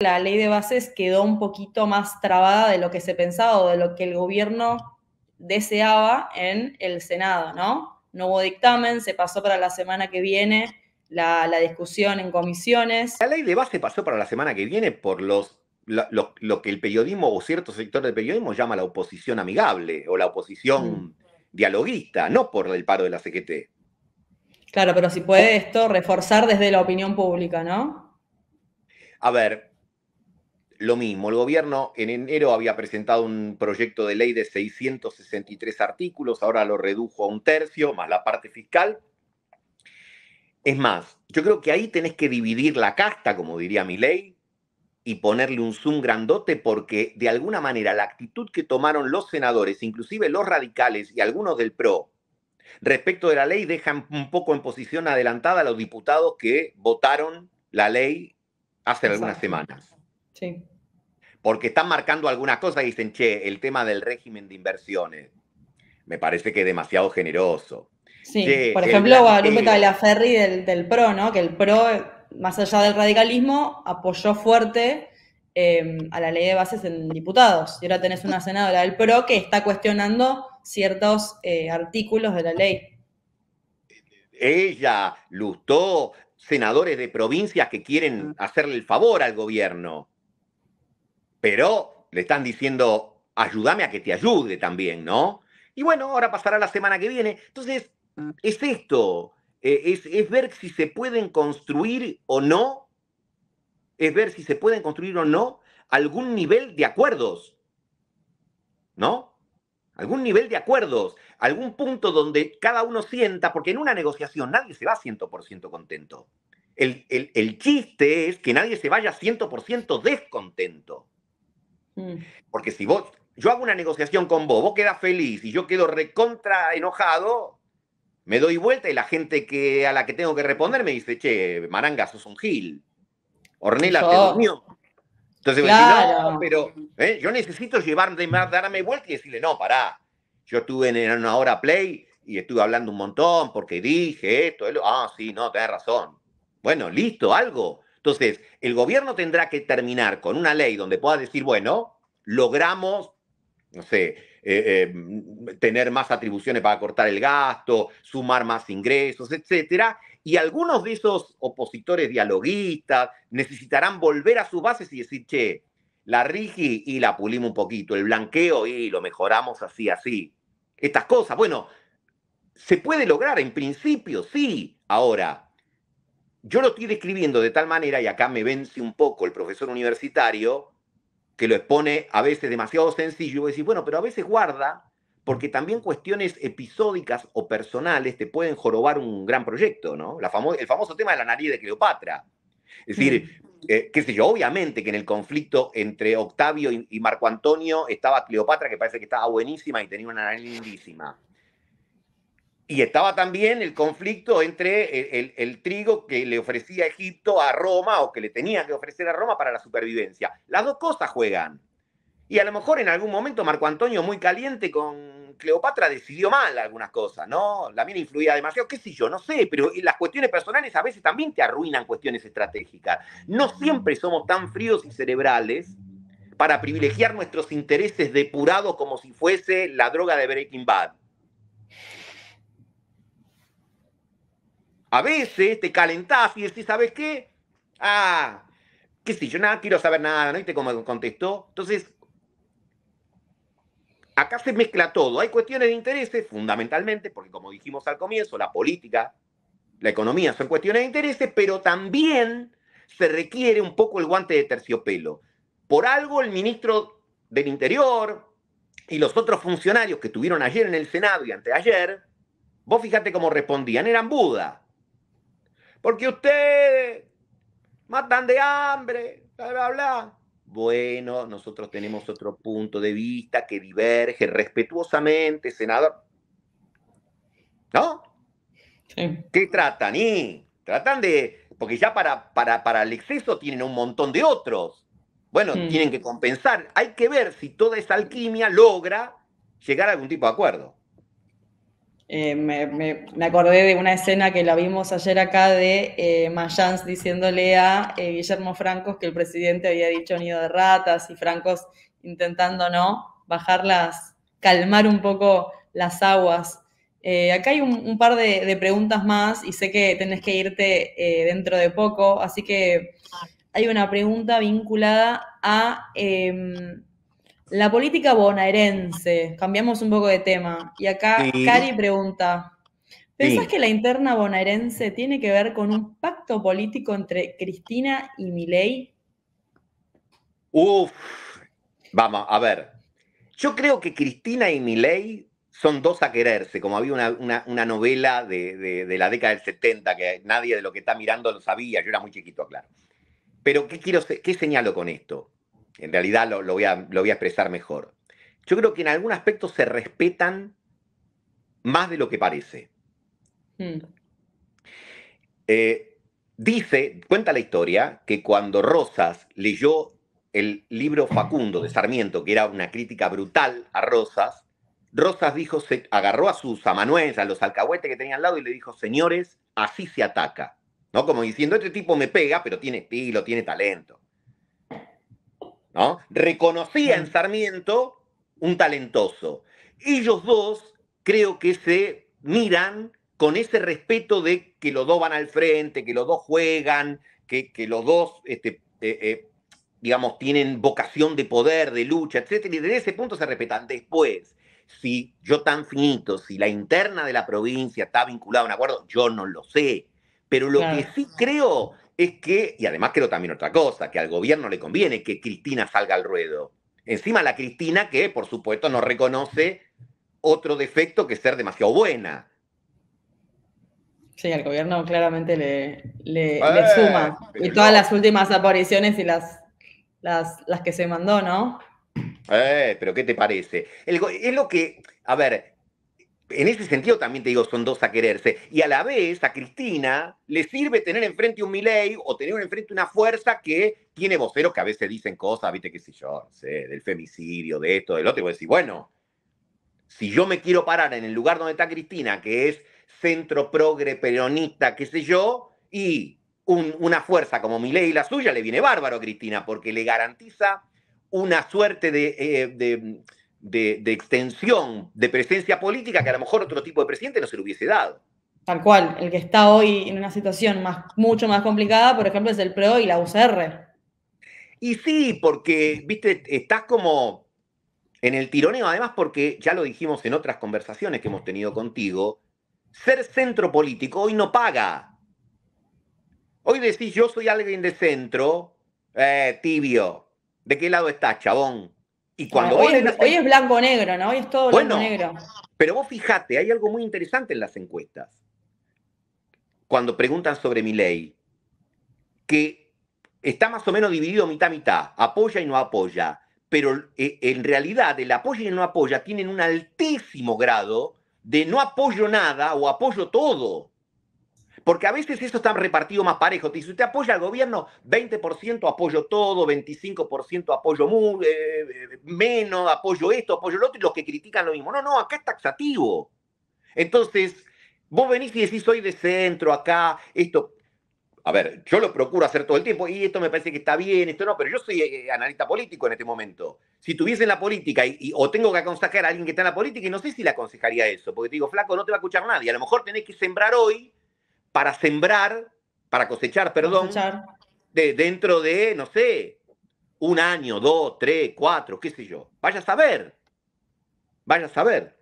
la ley de bases quedó un poquito más trabada de lo que se pensaba o de lo que el gobierno deseaba en el Senado, ¿no? No hubo dictamen, se pasó para la semana que viene la, discusión en comisiones. La ley de base pasó para la semana que viene por lo, que el periodismo o cierto sector del periodismo llama la oposición amigable o la oposición mm. dialoguista, no por el paro de la CGT. Claro, pero si puede esto reforzar desde la opinión pública, ¿no? A ver, lo mismo, el gobierno en enero había presentado un proyecto de ley de 663 artículos, ahora lo redujo a un tercio, más la parte fiscal. Es más, yo creo que ahí tenés que dividir la casta, como diría mi ley, y ponerle un zoom grandote porque de alguna manera la actitud que tomaron los senadores, inclusive los radicales y algunos del PRO, respecto de la ley dejan un poco en posición adelantada a los diputados que votaron la ley hace algunas semanas. Sí porque están marcando algunas cosas, y dicen, che, el tema del régimen de inversiones me parece que es demasiado generoso. Sí, por ejemplo, Guadalupe eh, la del, del PRO, ¿no? Que el PRO, más allá del radicalismo, apoyó fuerte em, a la ley de bases en diputados. Y ahora tenés una senadora del PRO que está cuestionando ciertos eh, artículos de la ley. Ella lustó senadores de provincias que quieren ah. hacerle el favor al gobierno pero le están diciendo, ayúdame a que te ayude también, ¿no? Y bueno, ahora pasará la semana que viene. Entonces, mm. es esto, e, es, ver si se pueden construir o no, es ver si se pueden construir o no algún nivel de acuerdos, ¿no? algún nivel de acuerdos, algún punto donde cada uno sienta, porque en una negociación nadie se va 100% contento. El, el, chiste es que nadie se vaya 100% descontento. Mm. Porque si vos, yo hago una negociación con vos, vos quedas feliz y yo quedo recontra enojado, me doy vuelta y la gente que, a la que tengo que responder me dice, che, Maranga, sos un gil. Ornela te dormió, Entonces pero ¿eh? yo necesito llevarme, darme vuelta y decirle, no, pará. Yo estuve en una hora play y estuve hablando un montón porque dije esto, ah, sí, no, tenés razón. Bueno, listo, algo. Entonces, el gobierno tendrá que terminar con una ley donde pueda decir, bueno, logramos, no sé, eh, eh, tener más atribuciones para cortar el gasto, sumar más ingresos, etcétera. Y algunos de esos opositores dialoguistas necesitarán volver a sus bases y decir, che, la rigi y la pulimos un poquito, el blanqueo y lo mejoramos así, así. Estas cosas, bueno, se puede lograr en principio, sí. Ahora, yo lo estoy describiendo de tal manera, y acá me vence un poco el profesor universitario, que lo expone a veces demasiado sencillo, y decís, bueno, pero a veces guarda, porque también cuestiones episódicas o personales te pueden jorobar un gran proyecto, ¿no? La el famoso tema de la nariz de Cleopatra. Es decir, mm. eh, qué sé yo, obviamente que en el conflicto entre Octavio y, Marco Antonio estaba Cleopatra, que parece que estaba buenísima y tenía una nariz lindísima. Y estaba también el conflicto entre el, trigo que le ofrecía Egipto a Roma o que le tenía que ofrecer a Roma para la supervivencia. Las dos cosas juegan. Y a lo mejor en algún momento Marco Antonio, muy caliente con Cleopatra, decidió mal algunas cosas, ¿no? La mía influía demasiado, qué sé yo, no sé, pero las cuestiones personales a veces también te arruinan cuestiones estratégicas. No siempre somos tan fríos y cerebrales para privilegiar nuestros intereses depurados como si fuese la droga de Breaking Bad. A veces te calentás y decís, ¿sabes qué? Ah, qué sé yo, nada, quiero saber nada, ¿no? Y te contestó. Entonces, acá se mezcla todo. Hay cuestiones de intereses, fundamentalmente, porque como dijimos al comienzo, la política, la economía son cuestiones de intereses, pero también se requiere un poco el guante de terciopelo. Por algo el ministro del Interior y los otros funcionarios que estuvieron ayer en el Senado y anteayer, vos fíjate cómo respondían, eran Buda porque ustedes matan de hambre, bla, bla, Bueno, nosotros tenemos otro punto de vista que diverge respetuosamente, senador. ¿No? ¿Qué tratan? tratan de, porque ya para, para, el exceso tienen un montón de otros. Bueno, mm. tienen que compensar. Hay que ver si toda esa alquimia logra llegar a algún tipo de acuerdo. Eh, me, acordé de una escena que la vimos ayer acá de eh, Mayans diciéndole a eh, Guillermo Francos que el presidente había dicho nido de ratas y Francos intentando no bajarlas, calmar un poco las aguas. acá hay un, par de, preguntas más y sé que tenés que irte dentro de poco, así que ah. hay una pregunta vinculada a em, la política bonaerense, cambiamos un poco de tema. Y acá Cari pregunta, ¿Pensás que la interna bonaerense tiene que ver con un pacto político entre Cristina y Milei? Uf, vamos, a ver. Yo creo que Cristina y Milei son dos a quererse, como había una, novela de, la década del 70 que nadie de lo que está mirando lo sabía, yo era muy chiquito, claro. Pero ¿qué, quiero, qué señalo con esto? en realidad lo, voy a, expresar mejor. Yo creo que en algún aspecto se respetan más de lo que parece. Hmm. Eh, dice, cuenta la historia, que cuando Rosas leyó el libro Facundo de Sarmiento, que era una crítica brutal a Rosas, Rosas dijo, se agarró a sus amanuenses, a los alcahuetes que tenía al lado y le dijo, señores, así se ataca. ¿No? Como diciendo, este tipo me pega, pero tiene estilo, tiene talento. Reconocía en Sarmiento un talentoso. Ellos dos creo que se miran con ese respeto de que los dos van al frente, que los dos juegan, que, los dos, este, eh, eh, digamos, tienen vocación de poder, de lucha, etc. Y desde ese punto se respetan. Después, si yo tan finito, si la interna de la provincia está vinculada a un acuerdo, yo no lo sé. Pero lo que sí creo es que, y además creo también otra cosa, que al gobierno le conviene que Cristina salga al ruedo. Encima la Cristina que, por supuesto, no reconoce otro defecto que ser demasiado buena. Sí, al gobierno claramente le, le, eh, suma. Y todas las últimas apariciones y las, las, que se mandó, ¿no? Eh, pero ¿qué te parece? es lo que, a ver, en ese sentido también te digo, son dos a quererse. Y a la vez a Cristina le sirve tener enfrente un Milei o tener enfrente una fuerza que tiene voceros que a veces dicen cosas, viste, qué sé yo, sé, del femicidio, de esto, del otro. Y vos decís, bueno, si yo me quiero parar en el lugar donde está Cristina, que es centro progre, peronista, qué sé yo, y una fuerza como Milei y la suya, le viene bárbaro a Cristina porque le garantiza una suerte de eh, de, extensión, de presencia política que a lo mejor otro tipo de presidente no se le hubiese dado. Tal cual, el que está hoy en una situación más, mucho más complicada, por ejemplo, es el PRO y la UCR. Y sí, porque, viste, estás como en el tironeo, además porque, ya lo dijimos en otras conversaciones que hemos tenido contigo, ser centro político hoy no paga. Hoy decís, yo soy alguien de centro, eh, tibio. ¿De qué lado estás, chabón? Ah, cuando hoy, es, blanco negro, ¿no? Hoy es todo blanco negro. pero vos fijate, hay algo muy interesante en las encuestas. Cuando preguntan sobre mi ley, que está más o menos dividido mitad-mitad, apoya y no apoya, pero eh, en realidad el apoyo y el no apoya tienen un altísimo grado de no apoyo nada o apoyo todo. Porque a veces esto está repartido más parejo. Si usted apoya al gobierno, 20% apoyo todo, 25% apoyo eh, eh, menos, apoyo esto, apoyo lo otro, y los que critican lo mismo. No, no, acá es taxativo. Entonces, vos venís y decís, soy de centro, acá, esto. A ver, yo lo procuro hacer todo el tiempo y esto me parece que está bien, esto no, pero yo soy eh, analista político en este momento. Si tuviese en la política y, o tengo que aconsejar a alguien que está en la política, y no sé si le aconsejaría eso, porque te digo, flaco, no te va a escuchar nadie. A lo mejor tenés que sembrar hoy para sembrar, para cosechar, perdón, De, dentro de, no sé, un año, dos, tres, cuatro, qué sé yo. Vaya a saber, vaya a saber.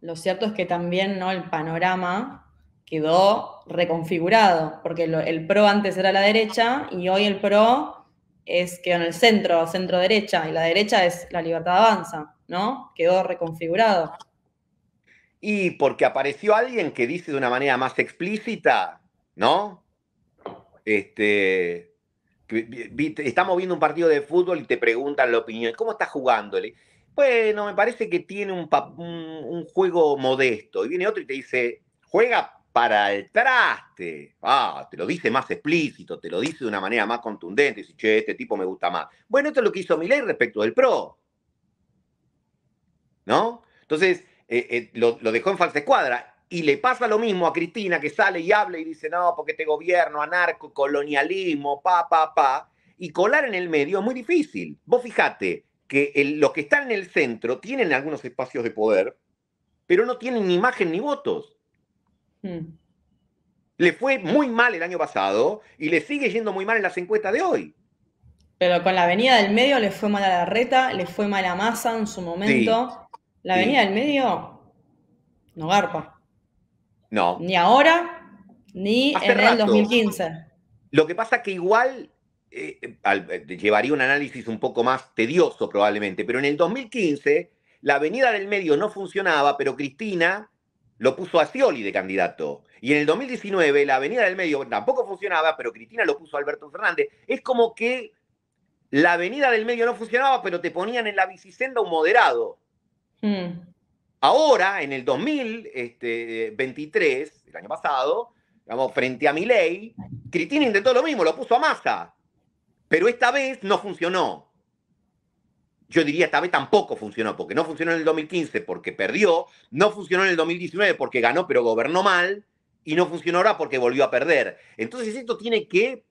Lo cierto es que también ¿no? el panorama quedó reconfigurado, porque el PRO antes era la derecha y hoy el PRO es que en el centro, centro derecha, y la derecha es la libertad avanza, ¿no? Quedó reconfigurado. Y porque apareció alguien que dice de una manera más explícita, ¿no? Este, estamos viendo un partido de fútbol y te preguntan la opinión, ¿cómo estás jugándole? Bueno, me parece que tiene un, juego modesto. Y viene otro y te dice, juega para el traste. Ah, te lo dice más explícito, te lo dice de una manera más contundente. Dice, che, este tipo me gusta más. Bueno, esto es lo que hizo Milei respecto del PRO. ¿No? Entonces, eh, eh, lo, dejó en falsa escuadra. Y le pasa lo mismo a Cristina, que sale y habla y dice, no, porque este gobierno, anarco, colonialismo, pa, pa, pa. Y colar en el medio es muy difícil. Vos fijate que los que están en el centro tienen algunos espacios de poder, pero no tienen ni imagen ni votos. Hmm. Le fue muy mal el año pasado y le sigue yendo muy mal en las encuestas de hoy. Pero con la venida del medio le fue mal a la reta, le fue mal a Massa en su momento. Sí. La avenida del medio no garpa. No. Ni ahora, ni en el 2015. Lo que pasa que igual eh, eh, llevaría un análisis un poco más tedioso probablemente, pero en el 2015 la avenida del medio no funcionaba, pero Cristina lo puso a Scioli de candidato. Y en el 2019 la avenida del medio tampoco funcionaba, pero Cristina lo puso a Alberto Fernández. Es como que la avenida del medio no funcionaba, pero te ponían en la bicicenda un moderado. Mm. Ahora, en el 2023, este, el año pasado, digamos, frente a mi ley, Cristina intentó lo mismo, lo puso a masa, pero esta vez no funcionó. Yo diría esta vez tampoco funcionó, porque no funcionó en el 2015 porque perdió, no funcionó en el 2019 porque ganó pero gobernó mal, y no funcionó ahora porque volvió a perder. Entonces esto tiene que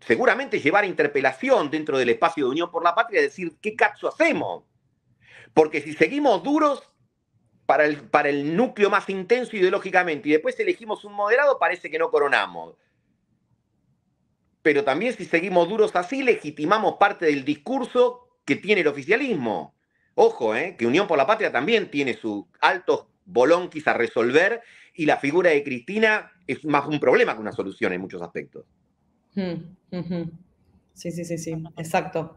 seguramente llevar a interpelación dentro del espacio de Unión por la Patria, decir, ¿qué caso hacemos? Porque si seguimos duros para el, para el núcleo más intenso ideológicamente y después elegimos un moderado, parece que no coronamos. Pero también si seguimos duros así, legitimamos parte del discurso que tiene el oficialismo. Ojo, eh, que Unión por la Patria también tiene sus altos bolonquis a resolver y la figura de Cristina es más un problema que una solución en muchos aspectos. Hmm, sí, sí, sí, sí, exacto.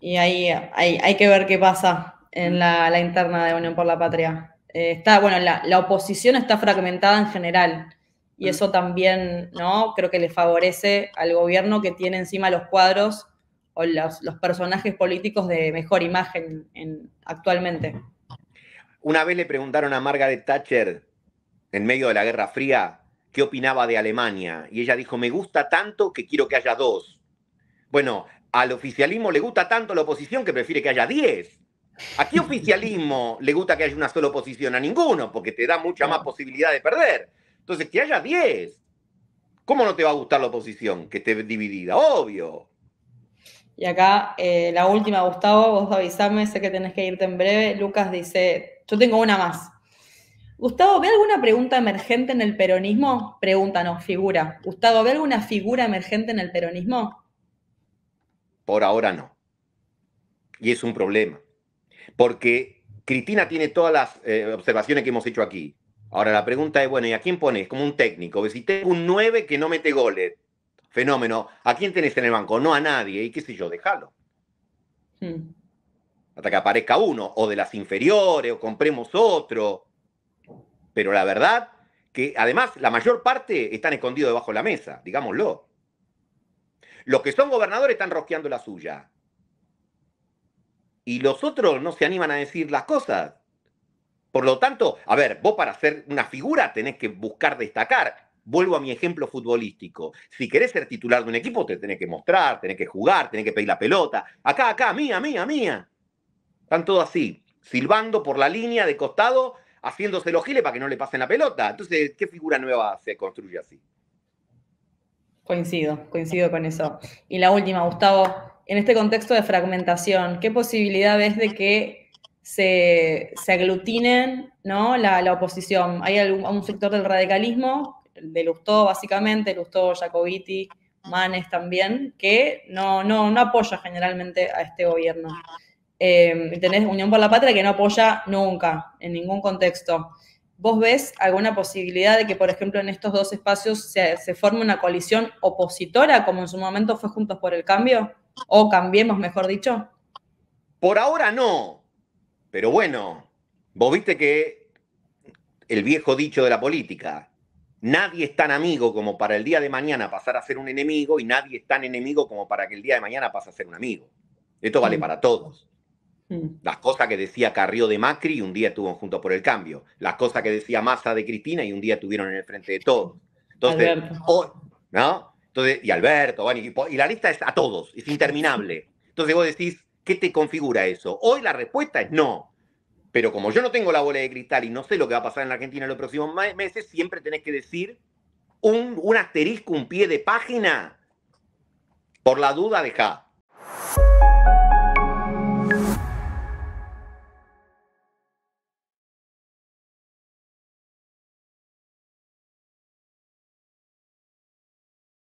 Y ahí hay que ver qué pasa en la, interna de Unión por la Patria. Eh, está, bueno, la, oposición está fragmentada en general y eso también, ¿no? Creo que le favorece al gobierno que tiene encima los cuadros o los, personajes políticos de mejor imagen en, actualmente. Una vez le preguntaron a Margaret Thatcher, en medio de la Guerra Fría, qué opinaba de Alemania. Y ella dijo, me gusta tanto que quiero que haya dos. Bueno, al oficialismo le gusta tanto la oposición que prefiere que haya diez. ¿A qué oficialismo le gusta que haya una sola oposición? A ninguno, porque te da mucha más posibilidad de perder. Entonces, que haya 10. ¿Cómo no te va a gustar la oposición que esté dividida? Obvio. Y acá, eh, la última, Gustavo, vos avisame, sé que tenés que irte en breve. Lucas dice, yo tengo una más. Gustavo, ¿ve alguna pregunta emergente en el peronismo? Pregúntanos, figura. Gustavo, ¿ve alguna figura emergente en el peronismo? Por ahora no. Y es un problema porque Cristina tiene todas las eh, observaciones que hemos hecho aquí. Ahora la pregunta es, bueno, ¿y a quién pones? Como un técnico. Si tengo un 9 que no mete goles, fenómeno, ¿a quién tenés en el banco? No a nadie, y qué sé yo, déjalo. Hmm. Hasta que aparezca uno, o de las inferiores, o compremos otro. Pero la verdad que además la mayor parte están escondidos debajo de la mesa, digámoslo. Los que son gobernadores están rosqueando la suya y los otros no se animan a decir las cosas. Por lo tanto, a ver, vos para ser una figura tenés que buscar destacar. Vuelvo a mi ejemplo futbolístico. Si querés ser titular de un equipo, te tenés que mostrar, tenés que jugar, tenés que pedir la pelota. Acá, acá, mía, mía, mía. Están todos así, silbando por la línea de costado, haciéndose los giles para que no le pasen la pelota. Entonces, ¿qué figura nueva se construye así? Coincido, coincido con eso. Y la última, Gustavo, en este contexto de fragmentación, ¿qué posibilidad ves de que se, aglutinen ¿no? la, oposición? ¿Hay algún, un sector del radicalismo, de Lustó básicamente, Lustó, Jacobiti, Manes también, que no, no, apoya generalmente a este gobierno? Y eh, tenés Unión por la Patria que no apoya nunca, en ningún contexto. ¿Vos ves alguna posibilidad de que, por ejemplo, en estos dos espacios se forme una coalición opositora, como en su momento fue Juntos por el Cambio? o cambiemos, mejor dicho? Por ahora no, pero bueno, vos viste que el viejo dicho de la política, nadie es tan amigo como para el día de mañana pasar a ser un enemigo y nadie es tan enemigo como para que el día de mañana pase a ser un amigo. Esto vale mm. para todos. Mm. Las cosas que decía Carrió de Macri y un día estuvo juntos por el cambio. Las cosas que decía Massa de Cristina y un día estuvieron en el frente de todos. Entonces, hoy, ¿no? y Alberto, y, la lista es a todos, es interminable. Entonces vos decís, ¿qué te configura eso? Hoy la respuesta es no. Pero como yo no tengo la bola de cristal y no sé lo que va a pasar en la Argentina en los próximos meses, siempre tenés que decir un, un asterisco, un pie de página. Por la duda, deja.